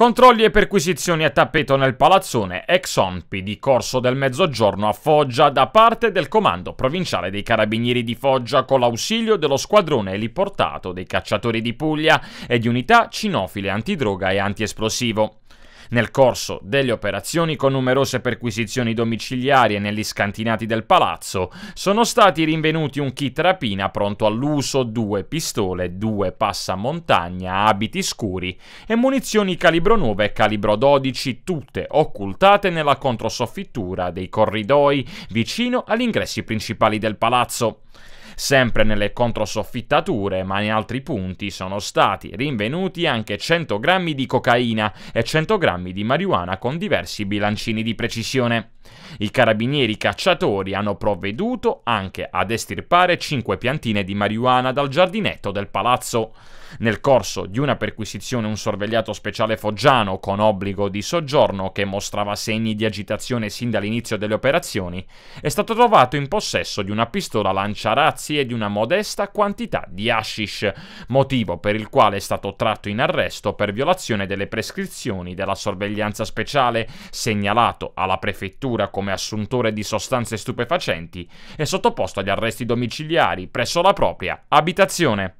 Controlli e perquisizioni a tappeto nel palazzone ex ONPI di Corso del Mezzogiorno a Foggia da parte del Comando Provinciale dei Carabinieri di Foggia con l'ausilio dello squadrone eliportato dei cacciatori di Puglia e di unità cinofile antidroga e antiesplosivo. Nel corso delle operazioni con numerose perquisizioni domiciliari e negli scantinati del palazzo sono stati rinvenuti un kit rapina pronto all'uso, due pistole, due passamontagna, abiti scuri e munizioni calibro 9 e calibro 12 tutte occultate nella controsoffittura dei corridoi vicino agli ingressi principali del palazzo. Sempre nelle controsoffittature, ma in altri punti, sono stati rinvenuti anche 100 grammi di cocaina e 100 grammi di marijuana con diversi bilancini di precisione. I carabinieri cacciatori hanno provveduto anche ad estirpare 5 piantine di marijuana dal giardinetto del palazzo. Nel corso di una perquisizione un sorvegliato speciale foggiano con obbligo di soggiorno che mostrava segni di agitazione sin dall'inizio delle operazioni è stato trovato in possesso di una pistola lanciarazzi scorsi e di una modesta quantità di hashish, motivo per il quale è stato tratto in arresto per violazione delle prescrizioni della sorveglianza speciale, segnalato alla prefettura come assuntore di sostanze stupefacenti e sottoposto agli arresti domiciliari presso la propria abitazione.